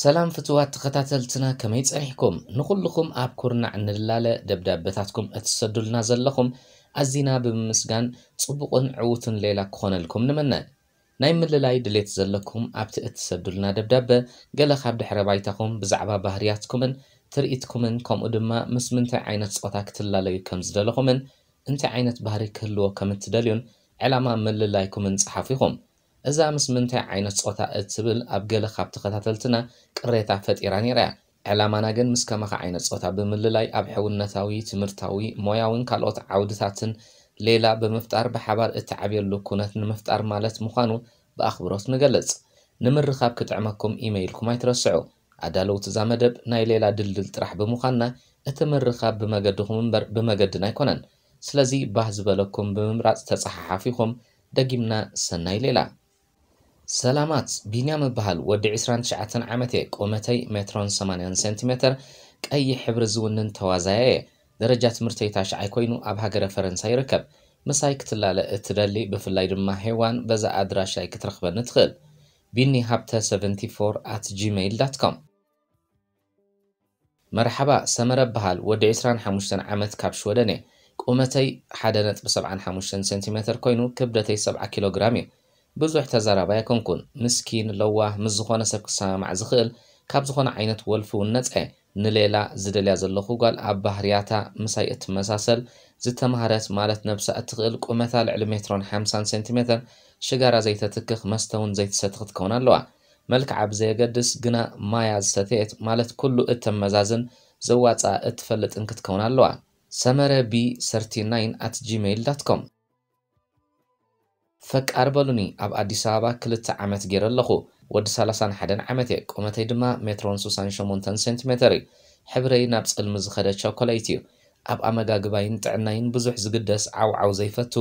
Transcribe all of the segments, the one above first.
ሰላም ፍትዋት ተኸታተልትና ከመይ ጸኒሕኩም ንኹልኹም ኣብ ኩርናዕ ንላለ ደብዳቤታትኩም እትሰዱልና ዘለኹም ኣዚና ብምምስጋን ጽቡቕን ዕዉትን ሌላ ክኾነልኩም ንመነ ናይ ምልላይ ድሌት ዘለኩም ኣብቲ እትሰዱልና ደብዳቤ ገለ ካብ ድሕረ ባይታኹም ብዛዕባ ባህርያትኩምን ትርኢትኩምን ከምኡ ድማ ምስ ምንታይ ዓይነት ፆታ ክትላለዩ ከም ዝደለኹምን እንታይ ዓይነት ባህሪ ክህልዎ ከም እትደልዩን ዕላማ ምልላይኩምን ጸሓፍ ኢኹም እዛ ምስ ምንታይ ዓይነት ፆታ እትብል ኣብ ገለ ካብ ተኸታተልትና ቅሬታ ፈጢራ ነይራ እያ ዕላማና ግን ምስ ከመኸ ዓይነት ፆታ ብምልላይ ኣብ ሕውነታዊ ትምህርታዊ ሞያውን ካልኦት ዓውድታትን ሌላ ብምፍጣር ብሓባር እትዓብየሉ ኩነት ንምፍጣር ማለት ምዃኑ ብኣኽብሮት ንገልጽ ንምርኻብ ክጥዕመኩም ኢሜይልኩም ኣይትረስዑ ኣዳለውቲ እዛ መደብ ናይ ሌላ ድልድል ጥራሕ ብምዃንና እቲ ምርኻብ ብመገድኹም እምበር ብመገድን ኣይኮነን ስለዚ ባህ ዝበለኩም ብምምራፅ ተፀሓሓፊኹም ደጊምና ሰናይ ሌላ ሰላማት ቢንያም ይበሃል ወዲ 29 ዓመተ ቁመተይ ሜትሮን 80 ሴንቲሜተር ቀይሕ ሕብሪ ዝውንን ተዋዛየ እየ ደረጃ ትምህርተይ ታሽዓይ ኮይኑ ኣብ ሃገረ ፈረንሳይ ይርከብ ምሳይ ክትላለእ እትደሊ ብፍላይ ድማ ሄዋን በዛ ኣድራሻይ ክትረኽበኒ ትኽእል ቢኒ ሃብተ 74 ኣት ጂሜይል ዳት ኮም መርሓባ ሰመረ በሃል ወዲ 25 ዓመት ካብ ሽወደን እየ ቁመተይ 1.75 ሴንቲሜተር ኮይኑ ክብደተይ 70 ኪሎ ግራም እዩ ብዙሕ ተዘራባይ ኣይኮንኩን ምስኪን ለዋህ ምስ ዝኾነ ሰብ ክሰማማዕ ዝኽእል ካብ ዝኾነ ዓይነት ወልፊ እውን ነፀ ንሌላ ዝደልያ ዘለኹ ጓል ኣብ ባህርያታ ምሳይ እትመሳሰል ዝተማሃረት ማለት ነብሳ እትኽእል ቁመታ ልዕሊ ሜትሮን 50 ሴንቲሜትር ሽጋራ ዘይተትክኽ መስተ እውን ዘይትሰትኽ ትከውን ኣለዋ መልክዓ ብዘየገድስ ግና ማያ ዝሰተየት ማለት ኩሉ እተመዛዝን ዘዋፃ እትፈልጥን ክትከውን ኣለዋ ሰመረ ቢ 39 ኣት ጂሜይል ዳትኮም ፈቃርበሉኒ ኣብ ኣዲስ ኣበባ ክልተ ዓመት ገይረ ኣለኹ ወዲ 31 ዓመት እየ ቁመተይ ድማ ሜትሮን 68 ሴንቲሜተር እዩ ሕብረይ ናብ ፅልሚ ዝኸደ ቸኮሌት እዩ ኣብ ኣመጋግባይን ጥዕናይን ብዙሕ ዝግደስ ዓውዓው ዘይፈቱ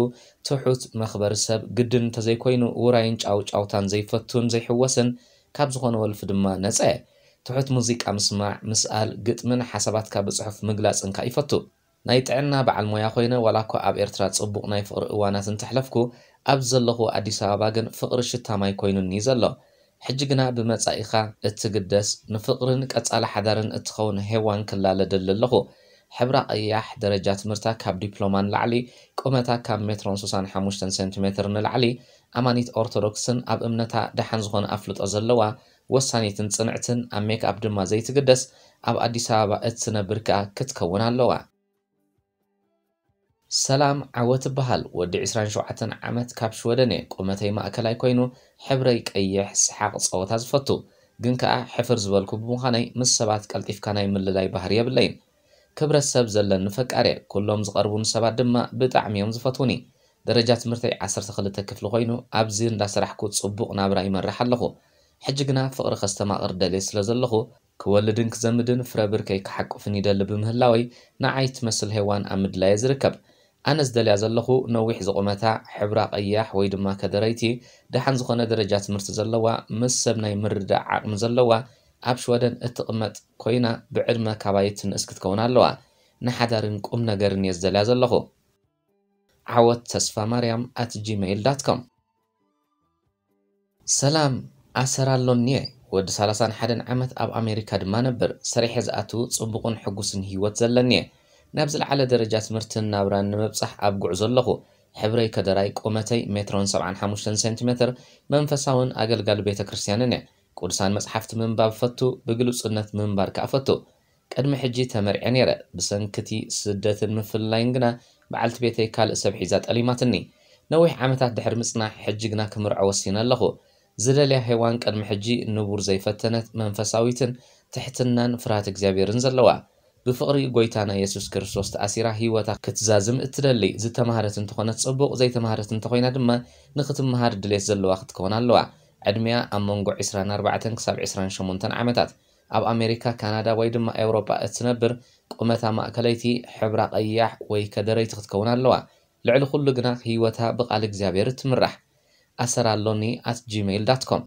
ትሑት መኽበሪ ሰብ ግድን እንተዘይኮይኑ ውራይን ጫውጫውታን ዘይፈቱን ዘይሕወስን ካብ ዝኾነ ወልፊ ድማ ነፀ ትሑት ሙዚቃ ምስማዕ ምስኣል ግጥምን ሓሳባትካ ብፅሑፍ ምግላፅንካ ይፈቱ ናይ ጥዕና በዓል ሞያ ኮይኑ ዋላኳ ኣብ ኤርትራ ጽቡቕ ናይ ፍቕሪ እዋናት እንተሕለፍኩ ኣብ ዘለኹ ኣዲስ ኣበባ ግን ፍቕሪ ሽታማይ ኮይኑኒ ዘሎ ሕጂ ግና ብመጻኢኻ እትግደስ ንፍቕርን ቀጻሊ ሓዳርን እትኸውን ሄዋን ክላለ ደሊ ኣለኹ ሕብራ ቀያሕ ደረጃ ትምህርታ ካብ ዲፕሎማ ንላዕሊ ቁመታ ካብ ሜትሮን 65 ሴንቲሜትር ንላዕሊ ኣማኒት ኦርቶዶክስን ኣብ እምነታ ደሓን ዝኾነ ኣፍልጦ ዘለዋ ወሳኒትን ጽንዕትን ኣብ ሜክኣፕ ድማ ዘይትግደስ ኣብ ኣዲስ ኣበባ እትነብር ከኣ ክትከውን ኣለዋ ሰላም ዓወት ይበሃል ወዲ 27 ዓመት ካብ ሽወደነ ቁመተይ ማእከላይ ኮይኑ ሕብረይ ቀይሕ ስሓቕ ፀወታ ዝፈቱ ግን ከዓ ሕፍር ዝበልኩ ብምዃነይ ምስ ሰባት ቀልጢፍካ ናይ ምልላይ ባህሪ የብለይን ክብረት ሰብ ዘለኒ ፈቃር እየ ኩሎም ዝቐርቡን ሰባት ድማ ብጣዕሚ እዮም ዝፈትውኒ ደረጃ ትምህርተይ 12 ክፍሊ ኮይኑ ኣብዚ እንዳስራሕኩ ፅቡቕ ናብራ ይመርሕ ኣለኹ ሕጂ ግና ፍቕሪ ከስተማቕር ደልየ ስለ ዘለኹ ክወልድን ክዘምድን ፍረብርከይ ክሓቁፍን ይደሊ ብምህላወይ ንዓይ ትመስል ሄዋን ኣብ ምድላየ ዝርከብ ኣነ ዝደልያ ዘለኹ ነዊሕ ዝቖመታ ሕብራ ቀያሕ ወይ ድማ ከደረይቲ ድሓን ዝኾነ ደረጃ ትምህርቲ ዘለዋ ምስ ሰብ ናይ ምርዳእ ዓቕሚ ዘለዋ ኣብ ሽወደን እትቕመጥ ኮይና ብዕድመ ካባይት ትንእስ ክትከውን ኣለዋ ንሓዳርን ቁም ነገርን እየ ዝደልያ ዘለኹ ዓወት ተስፋ ማርያም ኣት ጂሜይል ዳት ኮም ሰላም ኣሰራሎኒየ ወዲ 31 ዓመት ኣብ ኣሜሪካ ድማ ነብር ሰሪሐ ዝኣቱ ጽቡቕን ሕጉስን ህይወት ዘለኒየ ناب زلعلى درجات مرتن نابران مبصح أب جوع زلخو حبري كدراي قومتي مترون سبعان حموشتن سنتيمتر منفساون أقل قال بيت كريستياننا قرسان مصحفت من باب فتو بقلو صنة من بار كأفتو قدم حجي تمرعن يرى بسنكتي سدة مفلاينقنا بعلت بيتي كال سبحيزات أليماتني نويح عمتات دحر مصنع حجيقنا كمرع وسينا لخو زلاليا حيوان قدم حجي النبور زي فتنت منفساويتن تحتنان فرات اكزابيرن زلوا ብፍቕሪ ጎይታና የሱስ ክርስቶስ ተኣሲራ ሂወታ ክትዛዝም እትደሊ ዝተማሃረት እንተኾነ ፅቡቕ ዘይተማሃረት እንተኮይና ድማ ንክትምሃር ድሌት ዘለዋ ክትከውን ኣለዋ ዕድሜያ ኣብ መንጎ 24 ክሳብ 28 ዓመታት ኣብ ኣሜሪካ ካናዳ ወይ ድማ ኤውሮጳ እትነብር ቁመታ ማእከለይቲ ሕብራ ቀያሕ ወይ ከደረይቲ ክትከውን ኣለዋ ልዕሊ ኩሉ ግና ህይወታ ብቓል እግዚኣብሔር እትምራሕ ኣሰራሎኒ ኣት ጂሜይል ዳትኮም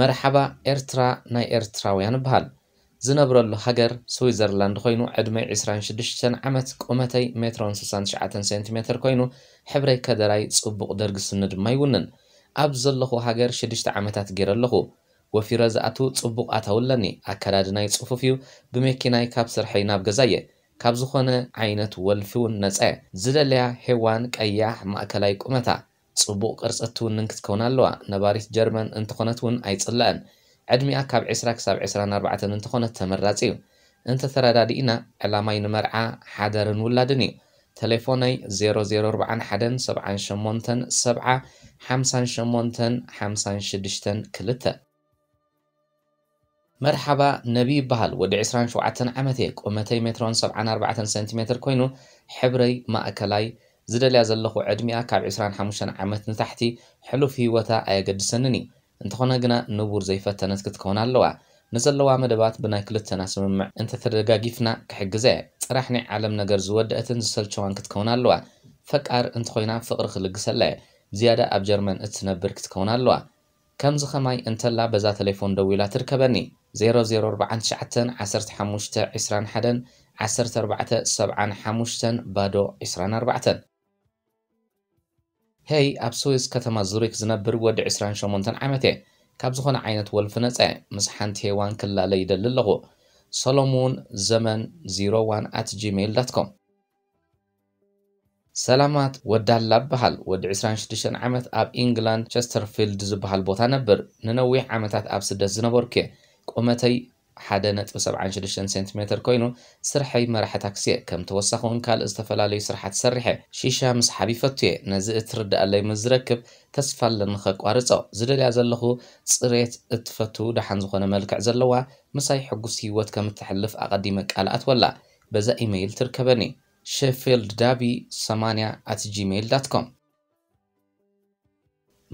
መርሓባ ኤርትራ ናይ ኤርትራውያን ይበሃል ዝነብረሉ ሃገር ስዊዘርላንድ ኮይኑ ዕድመይ 26 ዓመት ቁመተይ ሜትሮን 69 ሴንቲሜትር ኮይኑ ሕብረይ ከደራይ ጽቡቕ ደርጊ ስኒ ድማ ይውንን ኣብ ዘለኹ ሃገር 6 ዓመታት ገይረ ኣለኹ ወፊረ ዝኣቱ ጽቡቕ ኣታውለኒ ኣከዳድናይ ጽፉፍ እዩ ብመኪናይ ካብ ስርሐይ ናብ ገዛ እየ ካብ ዝኾነ ዓይነት ወልፊ እውን ነጸ ዝደለያ ሄዋን ቀያሕ ማእከላይ ቁመታ ጽቡቕ ቅርጸቲ እውን ክትከውን ኣለዋ ነባሪት ጀርመን እንትኾነት እውን ኣይጽላአን ዕድሚኣ ካብ 20 ክሳብ 24 እንትኾነት ተመራፂ እዩ እንተተረዳዲእና ዕላማይ ንመርዓ ሓደርን ውላድን እዩ ቴሌፎነይ 004178775856 መርሓባ ነቢ ይበሃል ወዲ 27 ዓመት እየ ቁመተይ ሜትሮን 74 ሰንቲሜትር ኮይኑ ሕብረይ ማእከላይ ዝደልያ ዘለኹ ዕድሚኣ ካብ 25 ዓመት ንታሕቲ ሕሉፍ ህይወታ ኣየገድሰንን እዩ እንተኾነ ግና ንቡር ዘይፈተነት ክትከውን ኣለዋ ንዘለዋ መደባት ብናይ ክልተና ስምምዕ እንተተደጋጊፍና ክሕግዘ ፅራሕ ናይ ዓለም ነገር ዝወድአትን ዝሰልቸዋን ክትከውን ኣለዋ ፈቃር እንተኮይና ፍቕሪ ክልግሰለ ዝያዳ ኣብ ጀርመን እትነብር ክትከውን ኣለዋ ከምዚ ኸማይ እንተላ በዛ ቴሌፎን ደው ኢላ ትርከበኒ 00491521 1475 ባዶ 24 ሄይ ኣብ ስዊስ ከተማ ዙሪክ ዝነብር ወዲ 28 ዓመት እየ ካብ ዝኾነ ዓይነት ወልፊ ነፀ ምስ ሓንቲ ሄዋን ክላለ ይደሊ ኣለኹ ሰሎሙን ዘመን 01 ኣት ጂሜል ዳትኮም ሰላማት ወዳላ በሃል ወዲ 26 ዓመት ኣብ ኢንግላንድ ቸስተርፊልድ ዝበሃል ቦታ ነብር ንነዊሕ ዓመታት ኣብ ስደት ዝነበርኩ እየ ቁመተይ ሓደ ነጥቢ 76 ሴንቲሜትር ኮይኑ ስርሐይ መራሒ ታክሲ እየ ከም ተወሳኺ እውን ካልእ ዝተፈላለዩ ስራሓት ሰሪሐ ሺሻ ምስ ሓቢፈቱ እየ ነዚ እትርዳኣለይ ምስ ዝረክብ ተስፋ ኣለኒ ኸቋርጾ ዝደልያ ዘለኹ ፅሬት እትፈቱ ደሓን ዝኾነ መልክዕ ዘለዋ ምሳይ ሕጉስ ህይወት ከም እትሕልፍ ኣቐዲመ ቃል ኣትወላ በዛ ኢሜይል ትርከበኒ ሼፊልድ ዳቢ 80 ኣት ጂሜይል ዳት ኮም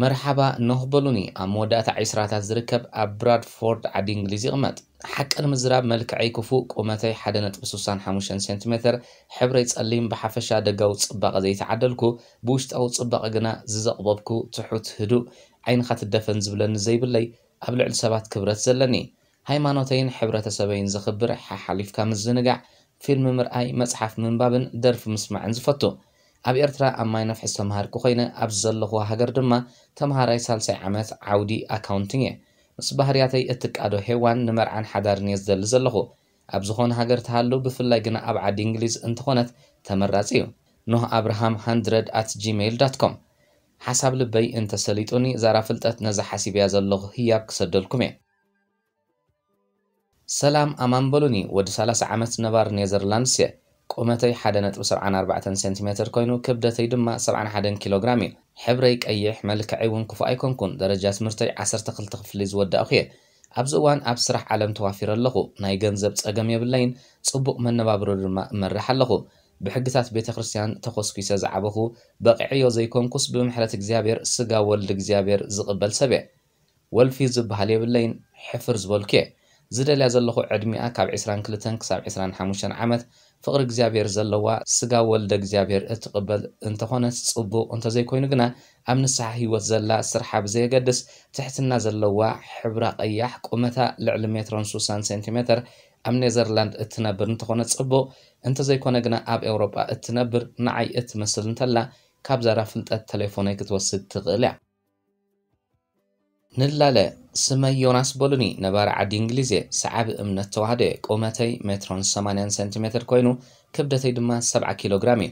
مرحبا نخبلوني أمودات عشرات زركب أبراد فورد عدي إنجليزي قمت حق المزراب ملك عيكو فوق ومتي حدنة بسوسان حموشان سنتيمتر حبري تسألين بحفشة دقاو تصبق زي تعدلكو بوشت أو تصبق قنا ززقببكو تحوت هدو عين خات الدفن زبلن زي باللي أبلع لسبات كبرت زلني هايمانوتين حبرة سبين زخبر ححليف كامز زنقع فيلم مرآي مصحف من بابن درف مسمعن زفتو ኣብ ኤርትራ ኣማይ ነፍሒ ዝተምሃርኩ ኮይነ ኣብ ዘለኹ ሃገር ድማ ተምሃራይ ሳልሳይ ዓመት ዓውዲ ኣካውንቲንግ እየ ምስ ባህርያተይ እትቃዶ ሄዋን ንመርዓን ሓዳርን እየ ዝደሊ ዘለኹ ኣብ ዝኾነ ሃገር ተሃሉ ብፍላይ ግና ኣብ ዓዲ እንግሊዝ እንተኾነት ተመራፂ እዩ ኖህ ኣብርሃም 100 ኣት ጂሜይል ዳት ኮም ሓሳብ ልበይ እንተሰሊጡኒ ዛራ ፍልጠት ነዚ ሓሲብያ ዘለኹ ህያብ ክሰደልኩም እየ ሰላም ኣማንበሉኒ ወዲ 30 ዓመት ነባር ኔዘርላንድስ እየ ቁመተይ 1.74 ሴንቲሜትር ኮይኑ ክብደተይ ድማ 71 ኪሎ ግራም እዩ ሕብረይ ቀይሕ መልክዐይ እውን ክፉእ ኣይኮንኩን ደረጃ ትምህርተይ 12 ክፍሊ ዝወዳእኹ እየ ኣብዚ እዋን ኣብ ስራሕ ዓለም ተዋፊረ ኣለኹ ናይ ገንዘብ ፀገም የብለይን ፅቡቕ መነባብሮ ድማ እመርሕ ኣለኹ ብሕግታት ቤተ ክርስቲያን ተኮስኪሰ ዝዓበኹ በቂዕዮ ዘይኮንኩስ ብምሕረት እግዚኣብሔር ስጋ ወልዲ እግዚኣብሔር ዝቕበል ሰብ እየ ወልፊ ዝበሃል የብለይን ሕፍር ዝበልኩ እየ ዝደልያ ዘለኹ ዕድሚኣ ካብ 22 ክሳብ 25 ዓመት ፍቕሪ እግዚኣብሔር ዘለዋ ስጋ ወልደ እግዚኣብሔር እትቕበል እንተኾነት ጽቡቕ እንተዘይኮይኑ ግና ኣብ ንስሓ ህይወት ዘላ ስርሓ ብዘየገድስ ትሕትና ዘለዋ ሕብራ ቀያሕ ቁመታ ልዕሊ ሜትሮን 60 ሴንቲሜትር ኣብ ኔዘርላንድ እትነብር እንተኾነ ጽቡቕ እንተዘይኮነ ግና ኣብ ኤውሮጳ እትነብር ንዓይ እትመስል እንተላ ካብ ዛራ ፍልጠት ቴሌፎነይ ክትወስድ ትኽእል እያ ንላለ ስመይ ዮናስ በሉኒ ነባሪ ዓዲ እንግሊዜ ሰዓቢ እምነት ተዋህደ ቁመተይ ሜትሮን 80 ሰንቲሜትር ኮይኑ ክብደተይ ድማ 70 ኪሎ ግራም እዩ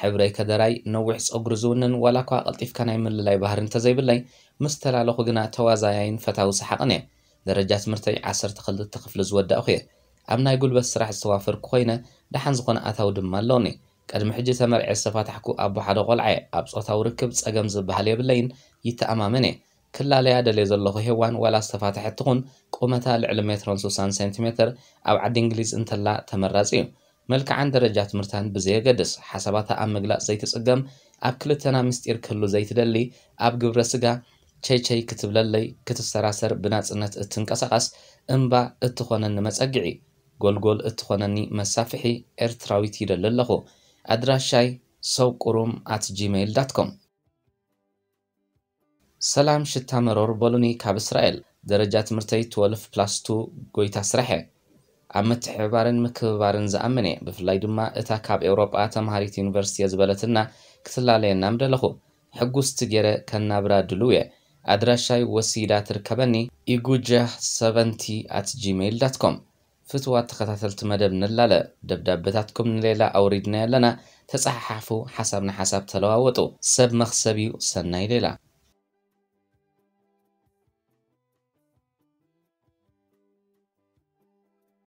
ሕብረይ ከደራይ ነዊሕ ፀጉሪ ዝውንን ዋላ እኳ ቀልጢፍካ ናይ ምልላይ ባህሪ እንተዘይብለይ ምስ ተላለኹ ግና ተዋዛያይን ፈታዊ ሰሓቕን እየ ደረጃ ትምህርተይ 12 ክፍሊ ዝወዳእኹ እየ ኣብ ናይ ጉልበት ስራሕ ዝተዋፈርኩ ኮይነ ድሓን ዝኾነ ኣታዊ ድማ ኣለውኒ ቅድሚ ሕጂ ተመርዐ ዝተፋታሕኩ ኣቦ ሓደ ቆልዓ እየ ኣብ ፆታዊ ርክብ ፀገም ዝበሃል የብለይን ይተኣማመን እየ كلا على هذا اللي زلخو هوان ولا استفتحتون قومتها لعلمترن 60 سنتيمتر أو عد إنجليز أنت لا تمرزين ملك عند درجات مرتان بزي قدس حسباتها أم مقلق زي تسقم أب كلتنا مستير كله زي تدلي أب قبر سقا شي شي كتب للي كتسراسر بنات أنت التنكسقس أنبا اتخونن مسقعي قول قول اتخونني مسافحي ارتراويتي للخو أدراش شاي at gmail.com ሰላም ሽታ መሮር በሉኒ ካብ እስራኤል ደረጃ ትምህርተይ ትወልፍ ፕላስቱ ጎይታ ስርሐ ኣብ ምትሕብባርን ምክብባርን ዝኣመነ ብፍላይ ድማ እታ ካብ ኤውሮጳ ተምሃሪት ዩኒቨርሲቲ ዝበለትና ክትላለየና ምደለኹ ሕጉስቲ ገይረ ከናብራ ድሉ እየ ኣድራሻይ ወሲዳ ትርከበኒ ኢጉጃህ ሰቨንቲ ኣት ጂሜይል ዳትኮም ኮም ፍትዋት ተኸታተልቲ መደብ ንላለ ደብዳቤታትኩም ንሌላ ኣውሪድና ኣለና ተፀሓሓፉ ሓሳብ ንሓሳብ ተለዋወጡ ሰብ መኽሰብ እዩ ሰናይ ሌላ